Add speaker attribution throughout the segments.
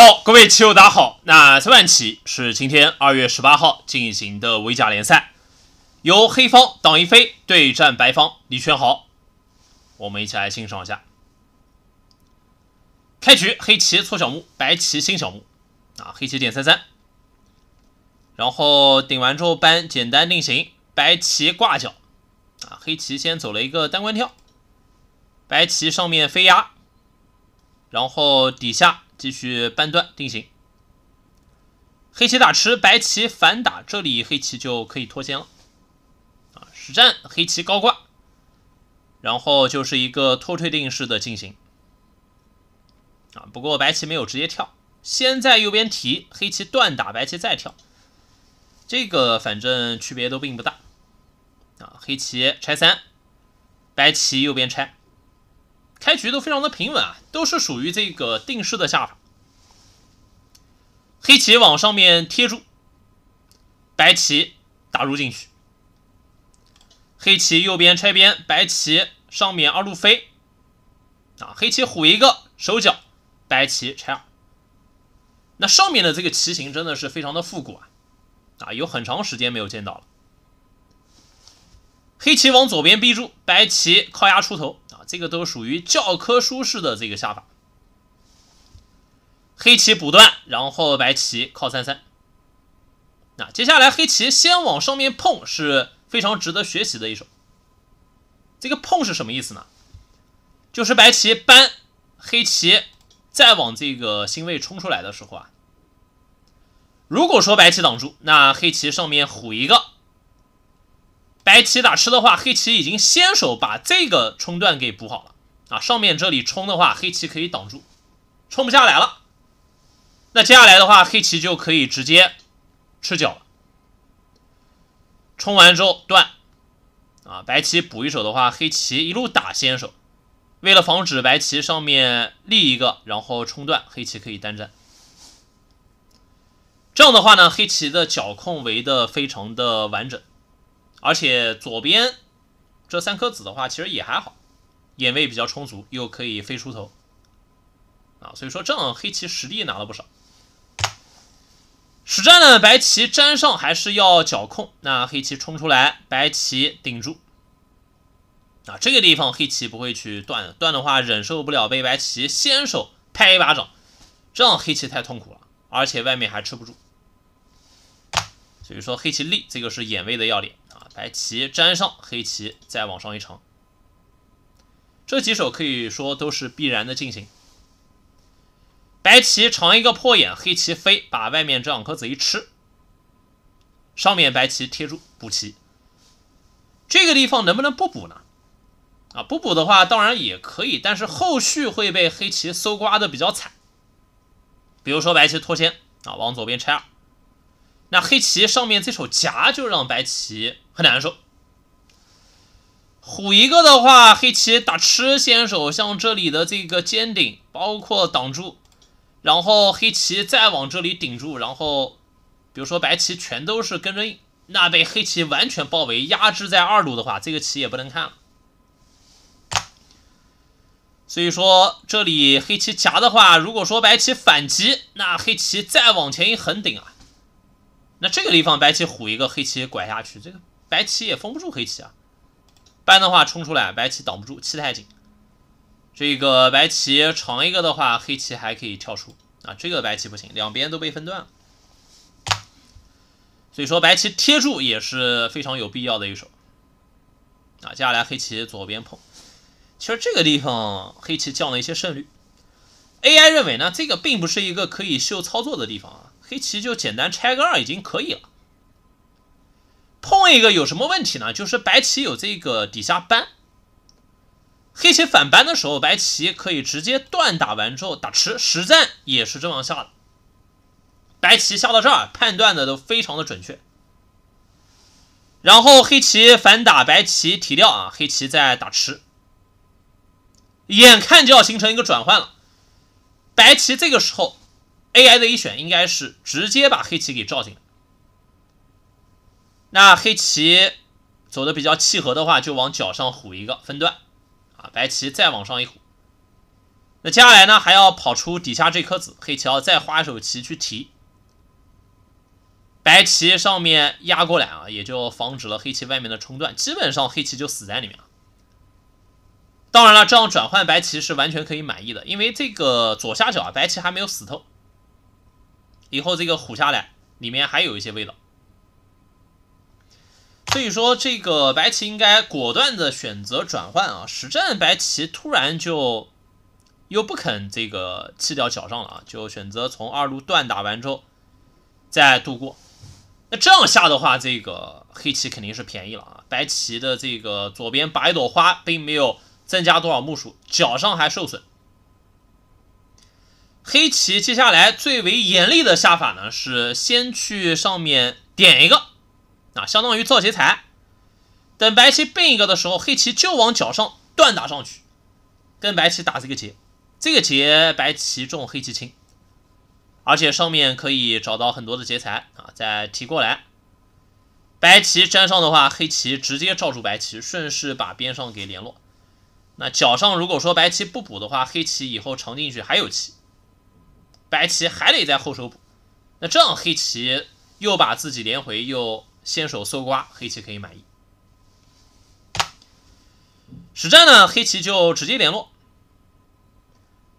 Speaker 1: 好，各位棋友，大家好。那这盘棋是今天二月十八号进行的围甲联赛，由黑方党一飞对战白方李全豪。我们一起来欣赏一下。开局黑棋搓小目，白棋新小目啊。黑棋点三三，然后顶完之后搬简单定型。白棋挂角啊，黑棋先走了一个单关跳，白棋上面飞压，然后底下。继续扳断定型，黑棋打吃，白棋反打，这里黑棋就可以脱先了。啊，实战黑棋高挂，然后就是一个拖退定式的进行。啊，不过白棋没有直接跳，先在右边提，黑棋断打，白棋再跳。这个反正区别都并不大。啊，黑棋拆三，白棋右边拆。开局都非常的平稳啊，都是属于这个定式的下法。黑棋往上面贴住，白棋打入进去。黑棋右边拆边，白棋上面二路飞。啊，黑棋虎一个手角，白棋拆二。那上面的这个棋形真的是非常的复古啊，啊，有很长时间没有见到了。黑棋往左边逼住，白棋靠压出头。这个都属于教科书式的这个下法，黑棋补断，然后白棋靠三三。那接下来黑棋先往上面碰，是非常值得学习的一手。这个碰是什么意思呢？就是白棋搬，黑棋再往这个星位冲出来的时候啊。如果说白棋挡住，那黑棋上面虎一个。白棋打吃的话，黑棋已经先手把这个冲段给补好了啊！上面这里冲的话，黑棋可以挡住，冲不下来了。那接下来的话，黑棋就可以直接吃角了。冲完之后断，啊，白棋补一手的话，黑棋一路打先手。为了防止白棋上面立一个，然后冲断，黑棋可以单战。这样的话呢，黑棋的角控围的非常的完整。而且左边这三颗子的话，其实也还好，眼位比较充足，又可以飞出头，啊，所以说这样黑棋实力拿了不少。实战呢，白棋粘上还是要绞控，那黑棋冲出来，白棋顶住，啊，这个地方黑棋不会去断，断的话忍受不了被白棋先手拍一巴掌，这样黑棋太痛苦了，而且外面还吃不住，所以说黑棋立这个是眼位的要点。白棋粘上，黑棋再往上一长，这几手可以说都是必然的进行。白棋长一个破眼，黑棋飞把外面这两颗子一吃，上面白棋贴住补棋。这个地方能不能不补呢？啊，不补的话当然也可以，但是后续会被黑棋搜刮的比较惨。比如说白棋脱先啊，往左边拆二。那黑棋上面这手夹就让白棋很难受，虎一个的话，黑棋打吃先手，像这里的这个尖顶，包括挡住，然后黑棋再往这里顶住，然后比如说白棋全都是跟应，那被黑棋完全包围压制在二路的话，这个棋也不能看了。所以说这里黑棋夹的话，如果说白棋反击，那黑棋再往前一横顶啊。那这个地方，白棋虎一个，黑棋拐下去，这个白棋也封不住黑棋啊。搬的话冲出来，白棋挡不住，气太紧。这个白棋长一个的话，黑棋还可以跳出啊。这个白棋不行，两边都被分断了。所以说，白棋贴住也是非常有必要的一手啊。接下来黑棋左边碰，其实这个地方黑棋降了一些胜率。AI 认为呢，这个并不是一个可以秀操作的地方。黑棋就简单拆个二已经可以了，碰一个有什么问题呢？就是白棋有这个底下扳，黑棋反扳的时候，白棋可以直接断打完之后打吃，实战也是这样下的。白棋下到这儿判断的都非常的准确，然后黑棋反打白棋提掉啊，黑棋在打吃，眼看就要形成一个转换了，白棋这个时候。AI 的一选应该是直接把黑棋给照进来，那黑棋走的比较契合的话，就往角上虎一个分段，啊，白棋再往上一虎，那接下来呢还要跑出底下这颗子，黑棋要再花一手棋去提，白棋上面压过来啊，也就防止了黑棋外面的冲断，基本上黑棋就死在里面了。当然了，这样转换白棋是完全可以满意的，因为这个左下角啊，白棋还没有死透。以后这个虎下来，里面还有一些味道。所以说，这个白棋应该果断的选择转换啊！实战白棋突然就又不肯这个弃掉脚上了啊，就选择从二路断打完之后再度过。那这样下的话，这个黑棋肯定是便宜了啊！白棋的这个左边拔一朵花，并没有增加多少目数，脚上还受损。黑棋接下来最为严厉的下法呢，是先去上面点一个，啊，相当于造劫财。等白棋并一个的时候，黑棋就往角上断打上去，跟白棋打这个劫，这个劫白棋重，黑棋轻，而且上面可以找到很多的劫材啊，再提过来。白棋粘上的话，黑棋直接罩住白棋，顺势把边上给联络。那角上如果说白棋不补的话，黑棋以后长进去还有棋，白棋还得在后手补，那这样黑棋又把自己连回，又先手搜刮，黑棋可以满意。实战呢，黑棋就直接联络，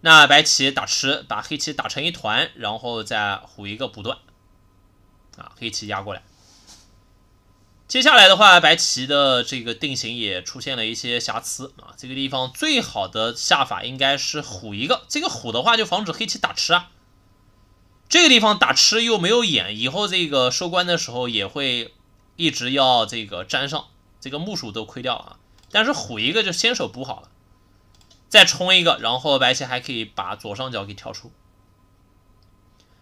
Speaker 1: 那白棋打吃，把黑棋打成一团，然后再虎一个补断，啊，黑棋压过来。接下来的话，白棋的这个定型也出现了一些瑕疵啊，这个地方最好的下法应该是虎一个，这个虎的话就防止黑棋打吃啊。这个地方打吃又没有眼，以后这个收官的时候也会一直要这个粘上，这个木薯都亏掉啊。但是虎一个就先手补好了，再冲一个，然后白棋还可以把左上角给跳出。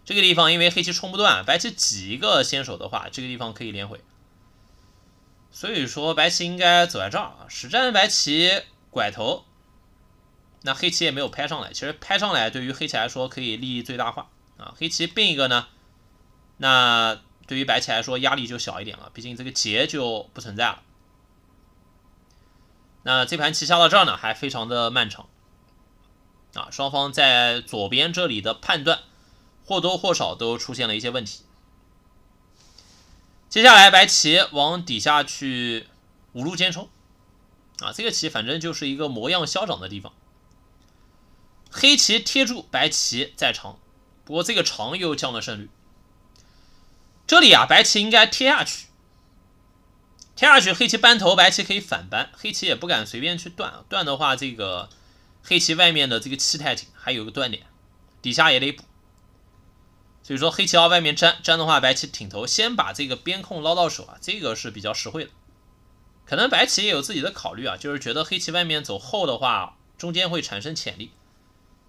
Speaker 1: 这个地方因为黑棋冲不断，白棋挤一个先手的话，这个地方可以连回。所以说白棋应该走在这儿啊。实战白棋拐头，那黑棋也没有拍上来。其实拍上来对于黑棋来说可以利益最大化。啊，黑棋并一个呢，那对于白棋来说压力就小一点了，毕竟这个劫就不存在了。那这盘棋下到这儿呢，还非常的漫长。啊，双方在左边这里的判断或多或少都出现了一些问题。接下来白棋往底下去五路尖冲，啊，这个棋反正就是一个模样消长的地方。黑棋贴住白棋在长。不过这个长又降了胜率。这里啊，白棋应该贴下去，贴下去黑棋扳头，白棋可以反扳，黑棋也不敢随便去断，断的话这个黑棋外面的这个气太紧，还有个断点，底下也得补。所以说黑棋要外面粘粘的话，白棋挺头，先把这个边控捞到手啊，这个是比较实惠的。可能白棋也有自己的考虑啊，就是觉得黑棋外面走后的话，中间会产生潜力。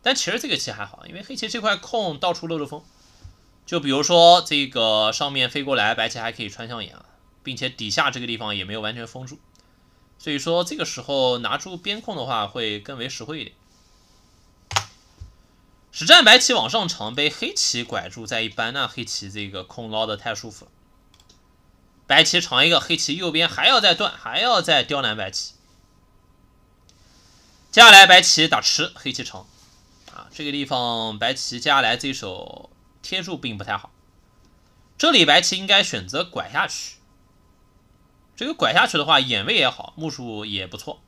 Speaker 1: 但其实这个棋还好，因为黑棋这块空到处漏着风，就比如说这个上面飞过来白棋还可以穿象眼，并且底下这个地方也没有完全封住，所以说这个时候拿住边控的话会更为实惠一点。实战白棋往上长被黑棋拐住，在一般那黑棋这个空捞的太舒服了，白棋长一个，黑棋右边还要再断，还要再刁难白棋。接下来白棋打吃，黑棋长。这个地方白棋接下来这一手天数并不太好，这里白棋应该选择拐下去。这个拐下去的话，眼位也好，目数也不错。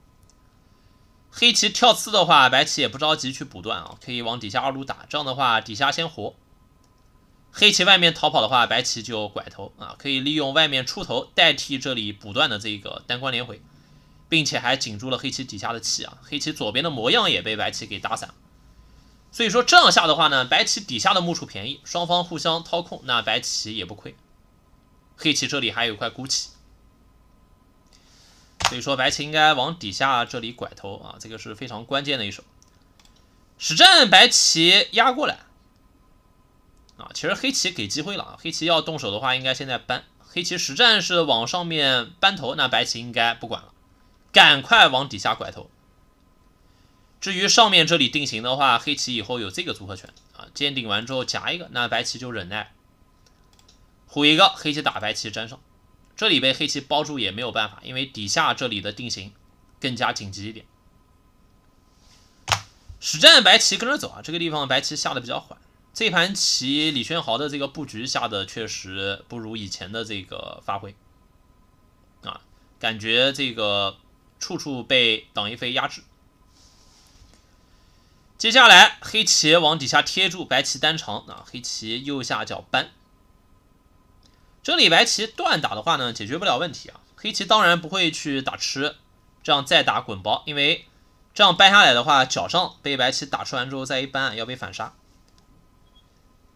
Speaker 1: 黑棋跳刺的话，白棋也不着急去补断啊，可以往底下二路打这样的话，底下先活。黑棋外面逃跑的话，白棋就拐头啊，可以利用外面出头代替这里补断的这个单关连回，并且还紧住了黑棋底下的气啊，黑棋左边的模样也被白棋给打散。所以说这样下的话呢，白棋底下的目数便宜，双方互相掏空，那白棋也不亏。黑棋这里还有一块孤棋，所以说白棋应该往底下这里拐头啊，这个是非常关键的一手。实战白棋压过来啊，其实黑棋给机会了，啊，黑棋要动手的话，应该现在搬，黑棋实战是往上面搬头，那白棋应该不管了，赶快往底下拐头。至于上面这里定型的话，黑棋以后有这个组合拳啊，尖顶完之后夹一个，那白棋就忍耐，虎一个，黑棋打白棋粘上，这里被黑棋包住也没有办法，因为底下这里的定型更加紧急一点。实战白棋跟着走啊，这个地方白棋下的比较缓，这盘棋李轩豪的这个布局下的确实不如以前的这个发挥啊，感觉这个处处被挡一飞压制。接下来黑棋往底下贴住，白棋单长啊，黑棋右下角扳。这里白棋断打的话呢，解决不了问题啊。黑棋当然不会去打吃，这样再打滚包，因为这样扳下来的话，脚上被白棋打吃完之后再一扳要被反杀。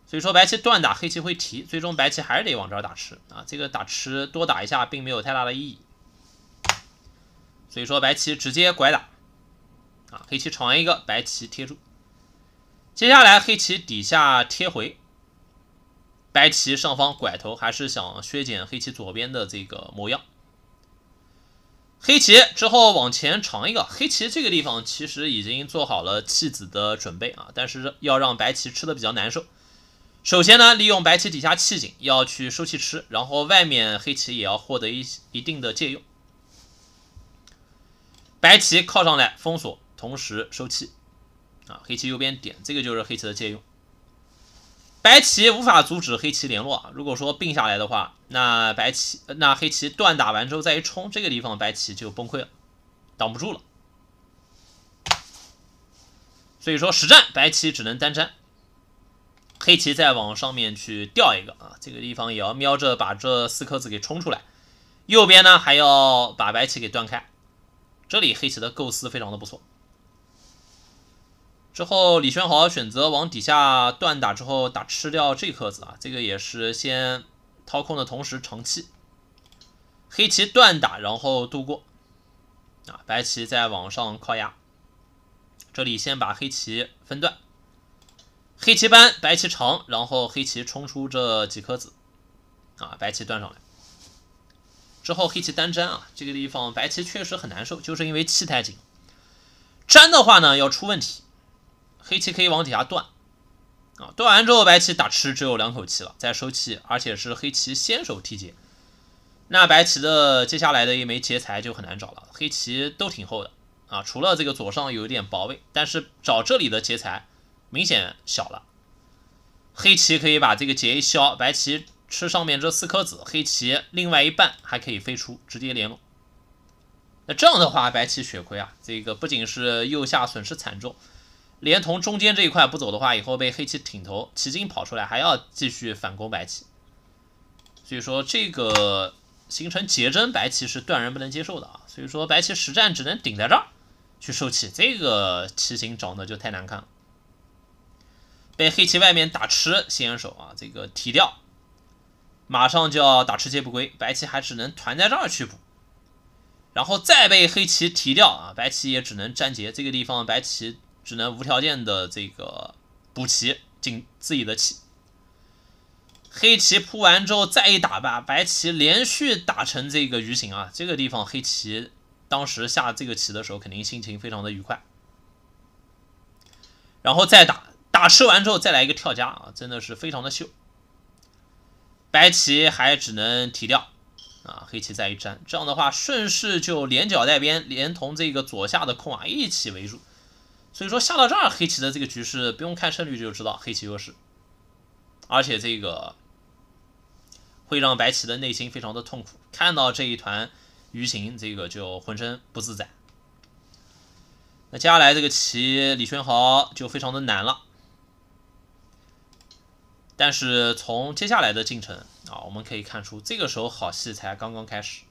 Speaker 1: 所以说白棋断打，黑棋会提，最终白棋还是得往这儿打吃啊。这个打吃多打一下并没有太大的意义。所以说白棋直接拐打。黑棋长一个，白棋贴住。接下来黑棋底下贴回，白棋上方拐头，还是想削减黑棋左边的这个模样。黑棋之后往前长一个，黑棋这个地方其实已经做好了弃子的准备啊，但是要让白棋吃的比较难受。首先呢，利用白棋底下弃井要去收气吃，然后外面黑棋也要获得一一定的借用。白棋靠上来封锁。同时收气，啊，黑棋右边点，这个就是黑棋的借用。白棋无法阻止黑棋联络啊。如果说并下来的话，那白棋那黑棋断打完之后再一冲，这个地方白棋就崩溃了，挡不住了。所以说实战白棋只能单粘，黑棋再往上面去吊一个啊，这个地方也要瞄着把这四颗子给冲出来。右边呢还要把白棋给断开。这里黑棋的构思非常的不错。之后，李轩豪选择往底下断打，之后打吃掉这颗子啊，这个也是先掏空的同时长气。黑棋断打，然后度过啊，白棋再往上靠压。这里先把黑棋分断，黑棋扳，白棋长，然后黑棋冲出这几颗子啊，白棋断上来。之后黑棋单粘啊，这个地方白棋确实很难受，就是因为气太紧，粘的话呢要出问题。黑棋可以往底下断，啊，断完之后白棋打吃只有两口气了，再收气，而且是黑棋先手提劫，那白棋的接下来的一枚劫材就很难找了。黑棋都挺厚的，啊，除了这个左上有一点薄位，但是找这里的劫材明显小了。黑棋可以把这个劫一消，白棋吃上面这四颗子，黑棋另外一半还可以飞出，直接连络。那这样的话，白棋血亏啊，这个不仅是右下损失惨重。连同中间这一块不走的话，以后被黑棋挺头，棋筋跑出来还要继续反攻白棋，所以说这个形成结针，白棋是断然不能接受的啊！所以说白棋实战只能顶在这儿去受气，这个棋形长得就太难看了。被黑棋外面打吃先手啊，这个提掉，马上就要打吃接不归，白棋还只能团在这儿去补，然后再被黑棋提掉啊，白棋也只能粘结。这个地方白棋。只能无条件的这个补齐，进自己的棋。黑棋铺完之后再一打吧，白棋连续打成这个鱼形啊！这个地方黑棋当时下这个棋的时候肯定心情非常的愉快。然后再打打吃完之后再来一个跳夹啊，真的是非常的秀。白棋还只能提掉啊，黑棋再一粘，这样的话顺势就连角带边，连同这个左下的空啊一起围住。所以说下到这儿，黑棋的这个局势不用看胜率就知道黑棋优势，而且这个会让白棋的内心非常的痛苦，看到这一团鱼形，这个就浑身不自在。那接下来这个棋李轩豪就非常的难了，但是从接下来的进程啊，我们可以看出这个时候好戏才刚刚开始。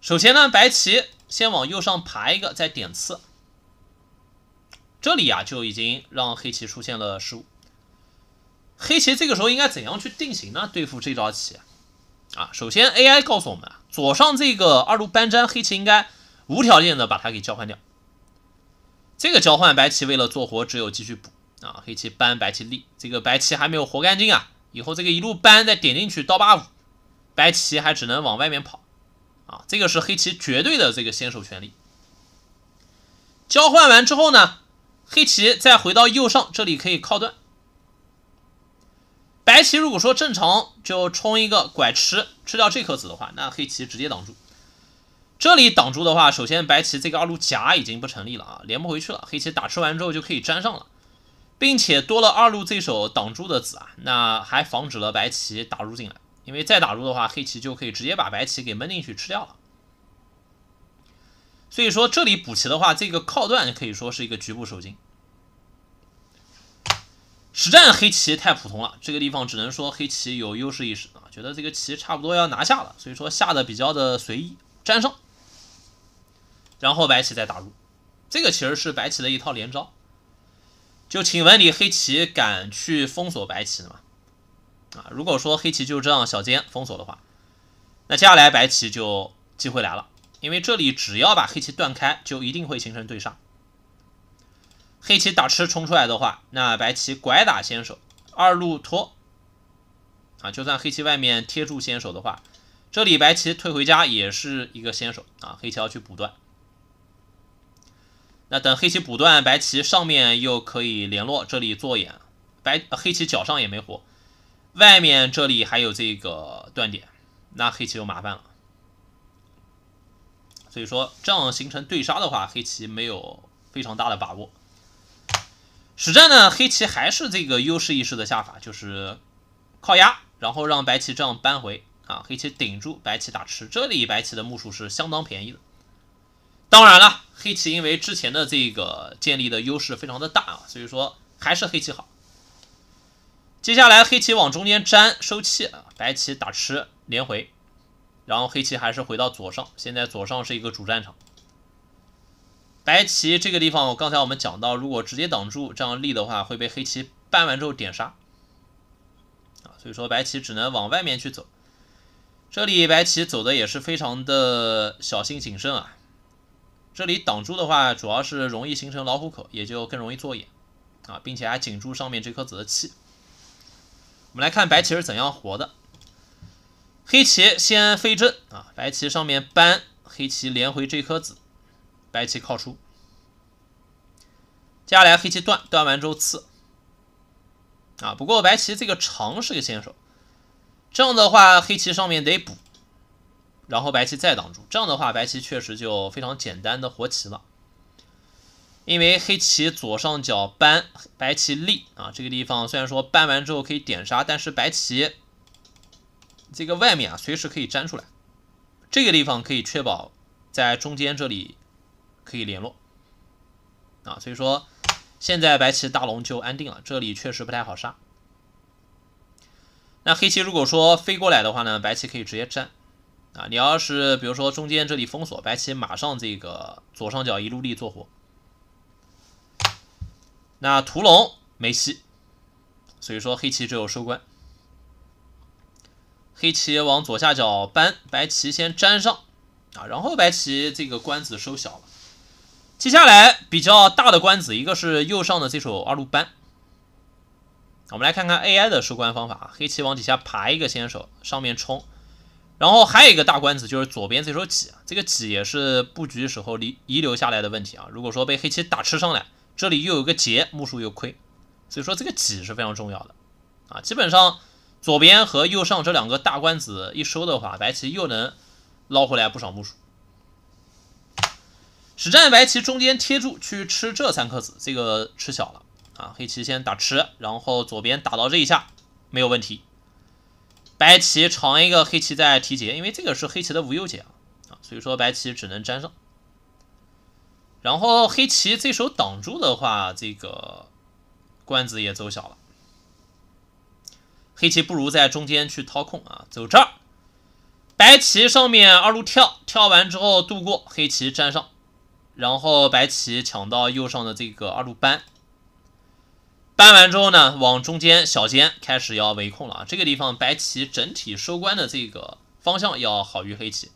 Speaker 1: 首先呢，白棋先往右上爬一个，再点刺。这里啊，就已经让黑棋出现了失误。黑棋这个时候应该怎样去定型呢？对付这招棋啊，首先 AI 告诉我们啊，左上这个二路搬粘黑棋应该无条件的把它给交换掉。这个交换白棋为了做活，只有继续补啊。黑棋搬白棋立，这个白棋还没有活干净啊。以后这个一路搬再点进去刀八五，白棋还只能往外面跑啊。这个是黑棋绝对的这个先手权利。交换完之后呢？黑棋再回到右上，这里可以靠断。白棋如果说正常就冲一个拐吃，吃掉这颗子的话，那黑棋直接挡住。这里挡住的话，首先白棋这个二路夹已经不成立了啊，连不回去了。黑棋打吃完之后就可以粘上了，并且多了二路这手挡住的子啊，那还防止了白棋打入进来，因为再打入的话，黑棋就可以直接把白棋给闷进去吃掉了。所以说这里补棋的话，这个靠段可以说是一个局部受惊。实战黑棋太普通了，这个地方只能说黑棋有优势意识啊，觉得这个棋差不多要拿下了，所以说下的比较的随意，粘上。然后白棋再打入，这个其实是白棋的一套连招。就请问你黑棋敢去封锁白棋吗？啊，如果说黑棋就这样小尖封锁的话，那接下来白棋就机会来了。因为这里只要把黑棋断开，就一定会形成对上。黑棋打吃冲出来的话，那白棋拐打先手，二路拖。啊，就算黑棋外面贴住先手的话，这里白棋退回家也是一个先手啊。黑棋要去补断。那等黑棋补断，白棋上面又可以联络，这里做眼。白黑棋脚上也没活，外面这里还有这个断点，那黑棋就麻烦了。所以说这样形成对杀的话，黑棋没有非常大的把握。实战呢，黑棋还是这个优势意识的下法，就是靠压，然后让白棋这样扳回啊，黑棋顶住，白棋打吃。这里白棋的目数是相当便宜的。当然了，黑棋因为之前的这个建立的优势非常的大啊，所以说还是黑棋好。接下来黑棋往中间粘收气啊，白棋打吃连回。然后黑棋还是回到左上，现在左上是一个主战场。白棋这个地方，刚才我们讲到，如果直接挡住这样立的话，会被黑棋扳完之后点杀。所以说白棋只能往外面去走。这里白棋走的也是非常的小心谨慎啊。这里挡住的话，主要是容易形成老虎口，也就更容易做眼啊，并且还紧住上面这颗子的气。我们来看白棋是怎样活的。黑棋先飞正啊，白棋上面扳，黑棋连回这颗子，白棋靠出。接下来黑棋断，断完之后刺。啊，不过白棋这个长是个先手，这样的话黑棋上面得补，然后白棋再挡住，这样的话白棋确实就非常简单的活棋了。因为黑棋左上角扳，白棋立啊，这个地方虽然说扳完之后可以点杀，但是白棋。这个外面啊，随时可以粘出来，这个地方可以确保在中间这里可以联络，啊，所以说现在白棋大龙就安定了，这里确实不太好杀。那黑棋如果说飞过来的话呢，白棋可以直接粘，啊，你要是比如说中间这里封锁，白棋马上这个左上角一路地做活，那屠龙没戏，所以说黑棋只有收官。黑棋往左下角搬，白棋先粘上啊，然后白棋这个官子收小了。接下来比较大的官子，一个是右上的这手二路扳。我们来看看 AI 的收官方法啊，黑棋往底下爬一个先手，上面冲，然后还有一个大官子就是左边这手挤这个挤也是布局时候遗遗留下来的问题啊。如果说被黑棋打吃上来，这里又有个劫，目数又亏，所以说这个挤是非常重要的啊，基本上。左边和右上这两个大官子一收的话，白棋又能捞回来不少目数。实战白棋中间贴住去吃这三颗子，这个吃小了啊！黑棋先打吃，然后左边打到这一下没有问题。白棋长一个，黑棋在提劫，因为这个是黑棋的无忧劫啊啊，所以说白棋只能粘上。然后黑棋这手挡住的话，这个官子也走小了。黑棋不如在中间去掏空啊，走这儿，白棋上面二路跳，跳完之后渡过，黑棋粘上，然后白棋抢到右上的这个二路扳，扳完之后呢，往中间小尖开始要围控了啊，这个地方白棋整体收官的这个方向要好于黑棋，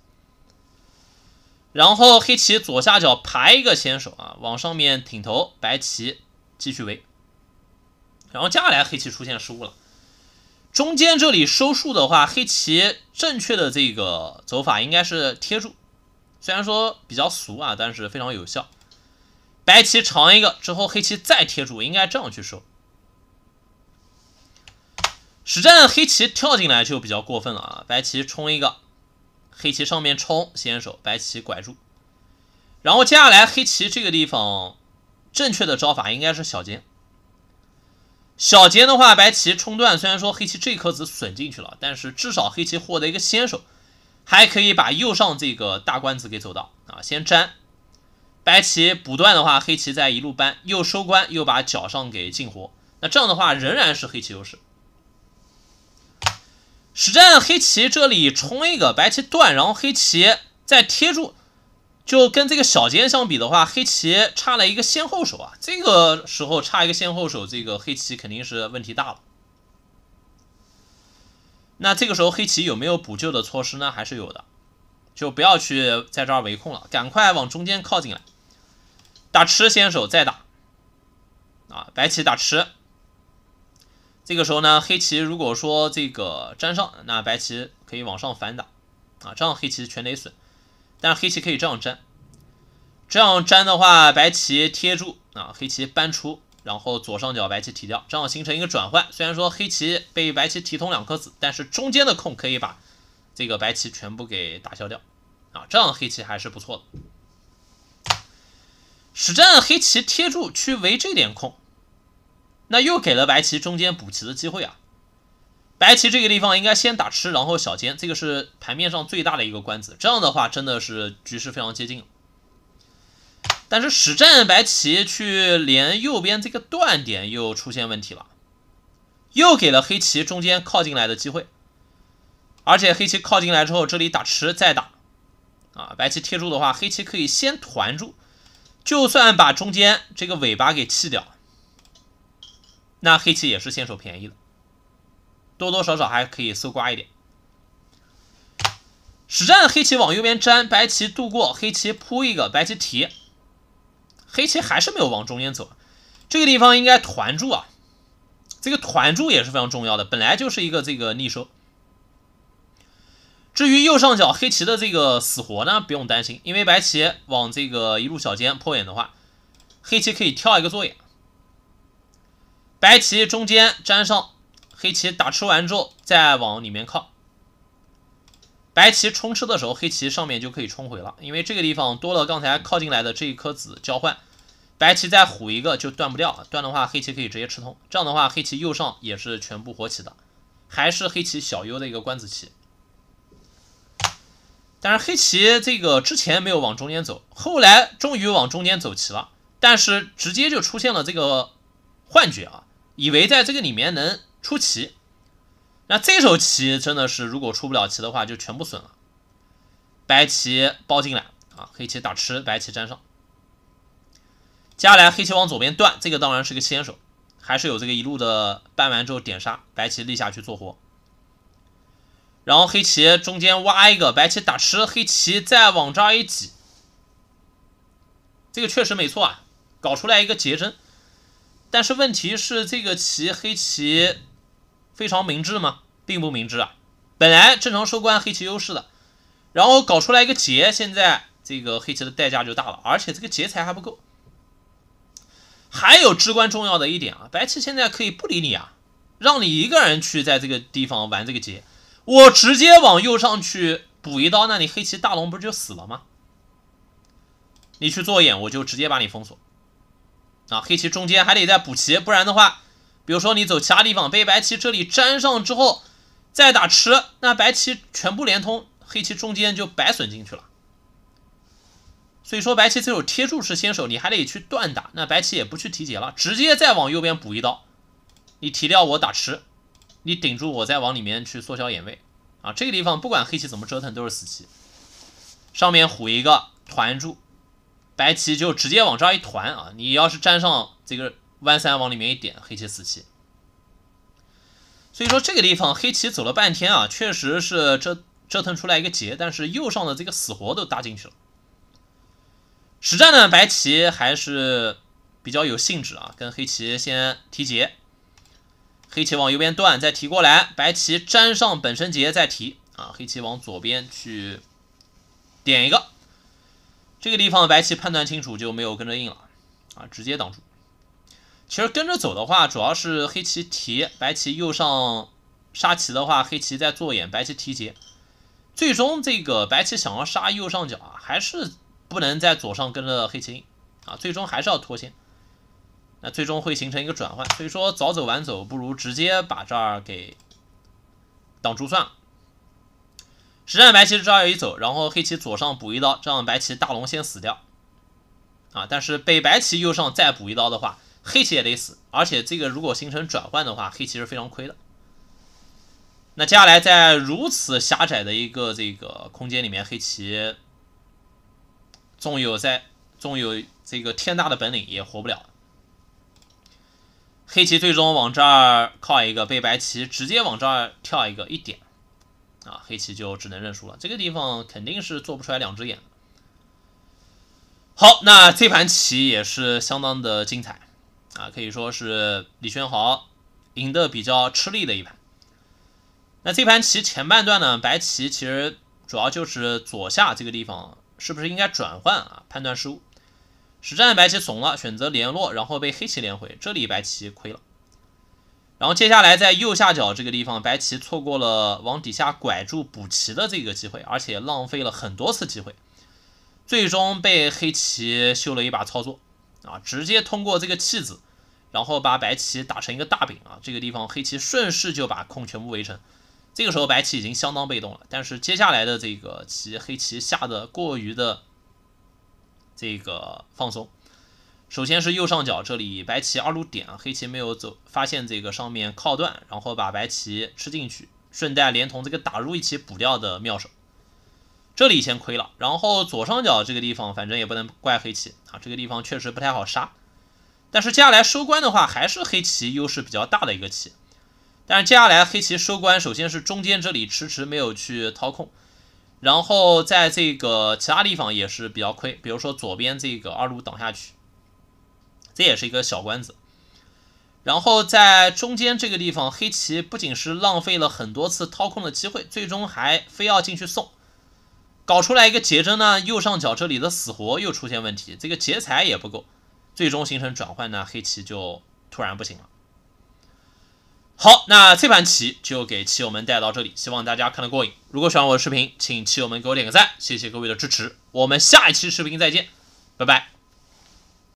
Speaker 1: 然后黑棋左下角爬一个先手啊，往上面挺头，白棋继续围，然后接下来黑棋出现失误了。中间这里收数的话，黑棋正确的这个走法应该是贴住，虽然说比较俗啊，但是非常有效。白棋长一个之后，黑棋再贴住，应该这样去收。实战黑棋跳进来就比较过分了啊，白棋冲一个，黑棋上面冲先手，白棋拐住，然后接下来黑棋这个地方正确的招法应该是小尖。小尖的话，白棋冲断，虽然说黑棋这颗子损进去了，但是至少黑棋获得一个先手，还可以把右上这个大官子给走到啊，先粘。白棋补断的话，黑棋再一路扳，又收官，又把角上给进活，那这样的话仍然是黑棋优势。实战黑棋这里冲一个，白棋断，然后黑棋再贴住。就跟这个小尖相比的话，黑棋差了一个先后手啊。这个时候差一个先后手，这个黑棋肯定是问题大了。那这个时候黑棋有没有补救的措施呢？还是有的，就不要去在这儿围控了，赶快往中间靠进来，打吃先手再打。啊，白棋打吃，这个时候呢，黑棋如果说这个粘上，那白棋可以往上反打，啊，这样黑棋全得损。但是黑棋可以这样粘，这样粘的话，白棋贴住啊，黑棋搬出，然后左上角白棋提掉，这样形成一个转换。虽然说黑棋被白棋提通两颗子，但是中间的空可以把这个白棋全部给打消掉啊，这样黑棋还是不错的。实战黑棋贴住去围这点空，那又给了白棋中间补棋的机会啊。白棋这个地方应该先打吃，然后小尖，这个是盘面上最大的一个官子。这样的话，真的是局势非常接近。但是实战白棋去连右边这个断点又出现问题了，又给了黑棋中间靠进来的机会。而且黑棋靠进来之后，这里打吃再打，啊，白棋贴住的话，黑棋可以先团住，就算把中间这个尾巴给弃掉，那黑棋也是先手便宜的。多多少少还可以搜刮一点。实战黑棋往右边粘，白棋渡过，黑棋扑一个，白棋提，黑棋还是没有往中间走，这个地方应该团住啊。这个团住也是非常重要的，本来就是一个这个逆收。至于右上角黑棋的这个死活呢，不用担心，因为白棋往这个一路小尖破眼的话，黑棋可以跳一个坐眼，白棋中间粘上。黑棋打吃完之后，再往里面靠。白棋冲吃的时候，黑棋上面就可以冲回了，因为这个地方多了刚才靠进来的这一颗子交换。白棋再虎一个就断不掉，断的话黑棋可以直接吃通。这样的话，黑棋右上也是全部活起的，还是黑棋小优的一个官子棋。但是黑棋这个之前没有往中间走，后来终于往中间走棋了，但是直接就出现了这个幻觉啊，以为在这个里面能。出棋，那这手棋真的是，如果出不了棋的话，就全部损了。白棋包进来啊，黑棋打吃，白棋粘上。接下来黑棋往左边断，这个当然是个先手，还是有这个一路的。扳完之后点杀，白棋立下去做活。然后黑棋中间挖一个，白棋打吃，黑棋再往这儿一挤。这个确实没错啊，搞出来一个结针。但是问题是这个棋，黑棋。非常明智吗？并不明智啊！本来正常收官黑棋优势的，然后搞出来一个劫，现在这个黑棋的代价就大了，而且这个劫财还不够。还有至关重要的一点啊，白棋现在可以不理你啊，让你一个人去在这个地方玩这个劫，我直接往右上去补一刀，那你黑棋大龙不是就死了吗？你去做眼，我就直接把你封锁啊！黑棋中间还得再补棋，不然的话。比如说你走其他地方被白棋这里粘上之后，再打吃，那白棋全部连通，黑棋中间就白损进去了。所以说白棋这种贴住是先手，你还得去断打，那白棋也不去提劫了，直接再往右边补一刀。你提掉我打吃，你顶住我再往里面去缩小眼位啊。这个地方不管黑棋怎么折腾都是死棋，上面虎一个团住。白棋就直接往这儿一团啊。你要是粘上这个。弯三往里面一点，黑棋死棋。所以说这个地方黑棋走了半天啊，确实是折折腾出来一个劫，但是右上的这个死活都搭进去了。实战呢，白棋还是比较有兴致啊，跟黑棋先提劫，黑棋往右边断，再提过来，白棋粘上本身劫再提啊，黑棋往左边去点一个，这个地方白棋判断清楚就没有跟着应了啊，直接挡住。其实跟着走的话，主要是黑棋提，白棋右上杀棋的话，黑棋在做眼，白棋提劫，最终这个白棋想要杀右上角啊，还是不能在左上跟着黑棋啊，最终还是要脱先，那最终会形成一个转换，所以说早走晚走不如直接把这儿给挡住算了。实战白棋这儿一走，然后黑棋左上补一刀，这样白棋大龙先死掉啊，但是被白棋右上再补一刀的话。黑棋也得死，而且这个如果形成转换的话，黑棋是非常亏的。那接下来在如此狭窄的一个这个空间里面，黑棋纵有在纵有这个天大的本领，也活不了。黑棋最终往这儿靠一个，被白棋直接往这儿跳一个一点，啊，黑棋就只能认输了。这个地方肯定是做不出来两只眼。好，那这盘棋也是相当的精彩。啊，可以说是李轩豪赢得比较吃力的一盘。那这盘棋前半段呢，白棋其实主要就是左下这个地方是不是应该转换啊？判断失误，实战白棋怂了，选择联络，然后被黑棋连回，这里白棋亏了。然后接下来在右下角这个地方，白棋错过了往底下拐住补棋的这个机会，而且浪费了很多次机会，最终被黑棋秀了一把操作。啊，直接通过这个弃子，然后把白棋打成一个大饼啊！这个地方黑棋顺势就把空全部围成，这个时候白棋已经相当被动了。但是接下来的这个棋，黑棋下的过于的这个放松。首先是右上角这里，白棋二路点，黑棋没有走，发现这个上面靠断，然后把白棋吃进去，顺带连同这个打入一起补掉的妙手。这里先亏了，然后左上角这个地方反正也不能怪黑棋啊，这个地方确实不太好杀。但是接下来收官的话，还是黑棋优势比较大的一个棋。但是接下来黑棋收官，首先是中间这里迟迟没有去掏空，然后在这个其他地方也是比较亏，比如说左边这个二路挡下去，这也是一个小关子。然后在中间这个地方，黑棋不仅是浪费了很多次掏空的机会，最终还非要进去送。搞出来一个劫针呢，右上角这里的死活又出现问题，这个劫财也不够，最终形成转换呢，黑棋就突然不行了。好，那这盘棋就给棋友们带到这里，希望大家看得过瘾。如果喜欢我的视频，请棋友们给我点个赞，谢谢各位的支持。我们下一期视频再见，拜拜。